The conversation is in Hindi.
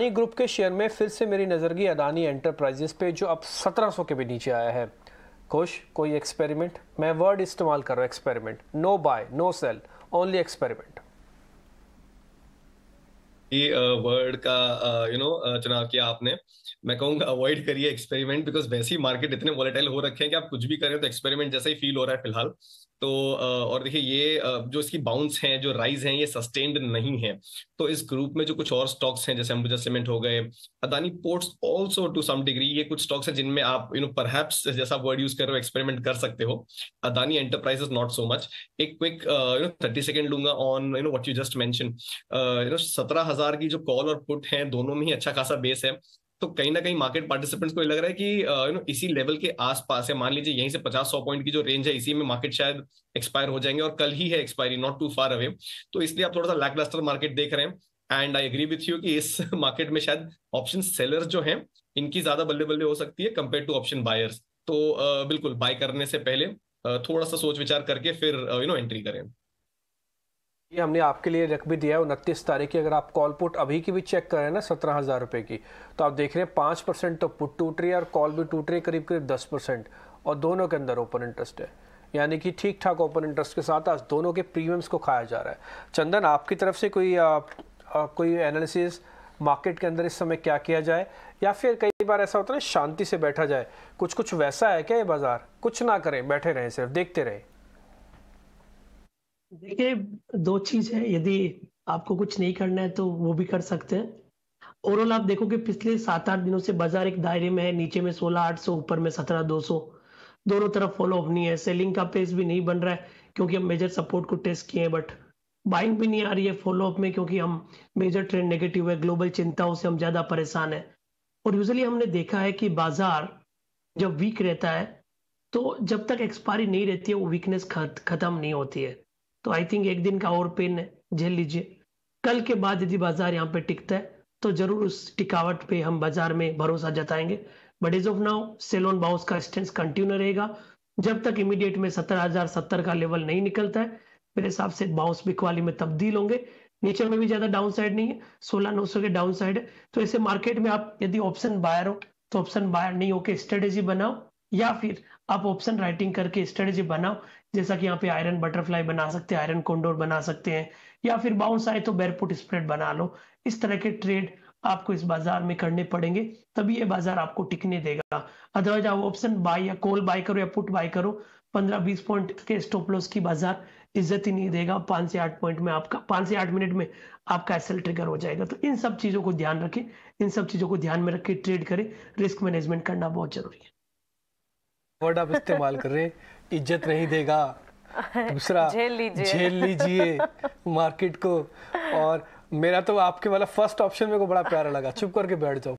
अदानी ग्रुप के शेयर में फिर से मेरी नज़र गई अदानी एंटरप्राइजेस पे जो अब 1700 के भी नीचे आया है खुश कोई एक्सपेरिमेंट मैं वर्ड इस्तेमाल कर रहा हूँ experiment no buy no sell only experiment word का यू नो चुनाव किया आपने मैं कहूंगा अवॉइड करिए एक्सपेरिमेंट बिकॉज वैसे ही मार्केट इतने वॉलेटाइल हो रखे हैं कि आप कुछ भी करें तो एक्सपेरिमेंट जैसा ही फील हो रहा है फिलहाल तो और देखिए ये जो इसकी बाउंस हैं जो राइज हैं ये सस्टेन्ड नहीं है तो इस ग्रुप में जो कुछ और स्टॉक्स हैं जैसे अंबुजा सीमेंट हो गए Adani ports also to some degree ये कुछ स्टॉक्स हैं जिनमें आप यू नो परहैप्स जैसा वर्ड यूज कर रहे हो एक्सपेरिमेंट कर सकते हो Adani enterprise not so much एक quick you know thirty second लूंगा on you know what you just mention you know सत्रह हजार की जो कॉल और पुट है दोनों में ही अच्छा खासा बेस है तो कहीं ना कहीं मार्केट पार्टिसिपेंट्स को ये लग रहा है कि यू नो इसी लेवल के आसपास है मान लीजिए यहीं से पचास सौ पॉइंट की जो रेंज है इसी में मार्केट शायद एक्सपायर हो जाएंगे और कल ही है expiry not too far away तो इसलिए आप थोड़ा सा लैक मार्केट देख रहे हैं and I agree with you कि इस मार्केट में शायद ऑप्शन सेलर्स जो हैं इनकी ज्यादा बल्ले बल्ले हो सकती है कंपेयर टू ऑप्शन बायर्स तो बिल्कुल बाय करने से पहले थोड़ा सा सोच विचार करके फिर यू नो एंट्री करें ये हमने आपके लिए भी दिया है उनतीस तारीख की अगर आप कॉल पुट अभी की भी चेक कर रहे हैं ना सत्रह हज़ार रुपये की तो आप देख रहे हैं पाँच परसेंट तो पुट टूट रही है और कॉल भी टूट रही है करीब करीब दस परसेंट और दोनों के अंदर ओपन इंटरेस्ट है यानी कि ठीक ठाक ओपन इंटरेस्ट के साथ आज दोनों के प्रीमियम्स को खाया जा रहा है चंदन आपकी तरफ से कोई आ, आ, कोई एनालिसिस मार्केट के अंदर इस समय क्या किया जाए या फिर कई बार ऐसा होता है ना शांति से बैठा जाए कुछ कुछ वैसा है क्या ये बाज़ार कुछ ना करें बैठे रहें सिर्फ देखते रहें देखिए दो चीज है यदि आपको कुछ नहीं करना है तो वो भी कर सकते हैं ओवरऑल आप देखो कि पिछले सात आठ दिनों से बाजार एक दायरे में है नीचे में सोलह आठ सौ ऊपर में सत्रह दो सौ दोनों तरफ फॉलो अप नहीं है सेलिंग का पेस भी नहीं बन रहा है क्योंकि हम मेजर सपोर्ट को टेस्ट किए हैं बट बाइंग भी नहीं आ रही है फॉलो अप में क्योंकि हम मेजर ट्रेंड नेगेटिव है ग्लोबल चिंताओं से हम ज्यादा परेशान है और यूजली हमने देखा है कि बाजार जब वीक रहता है तो जब तक एक्सपायरी नहीं रहती है वो वीकनेस खत्म नहीं होती है तो आई थिंक एक दिन का और पेन झेल लीजिए कल के बाद यदि बाजार यहाँ पे टिकता है तो जरूर उस टिकावट पे हम बाजार में भरोसा जताएंगे but as of now sell on bounce का स्टेंस कंटिन्यू रहेगा जब तक इमीडिएट में सत्तर हजार सत्तर का लेवल नहीं निकलता है मेरे हिसाब से बाउंस बिकवाली में तब्दील होंगे नेचर में भी ज्यादा डाउन साइड नहीं है सोलह नौ सौ के डाउन साइड है तो ऐसे मार्केट में आप यदि ऑप्शन बायर हो तो ऑप्शन बायर नहीं होके स्ट्रेटेजी बनाओ या फिर आप ऑप्शन राइटिंग करके स्ट्रेटेजी बनाओ जैसा कि यहाँ पे आयरन बटरफ्लाई बना सकते हैं आयरन कोंडोर बना सकते हैं या फिर बाउंस आए तो बेरपुट स्प्रेड बना लो इस तरह के ट्रेड आपको इस बाजार में करने पड़ेंगे तभी ये बाजार आपको टिकने देगा अदरवाइज आप ऑप्शन बाय या कॉल बाय करो या पुट बाय करो पंद्रह बीस पॉइंट के स्टॉप लॉस की बाजार इज्जत ही नहीं देगा पांच से आठ पॉइंट में आपका पांच से आठ मिनट में आपका एसल ट्रिगर हो जाएगा तो इन सब चीजों को ध्यान रखें इन सब चीजों को ध्यान में रखें ट्रेड करें रिस्क मैनेजमेंट करना बहुत जरूरी है वर्ड आप इस्तेमाल कर रहे हैं इज्जत नहीं देगा दूसरा झेल लीजिए झेल लीजिए मार्केट को और मेरा तो आपके वाला फर्स्ट ऑप्शन मेरे को बड़ा प्यारा लगा चुप करके बैठ जाओ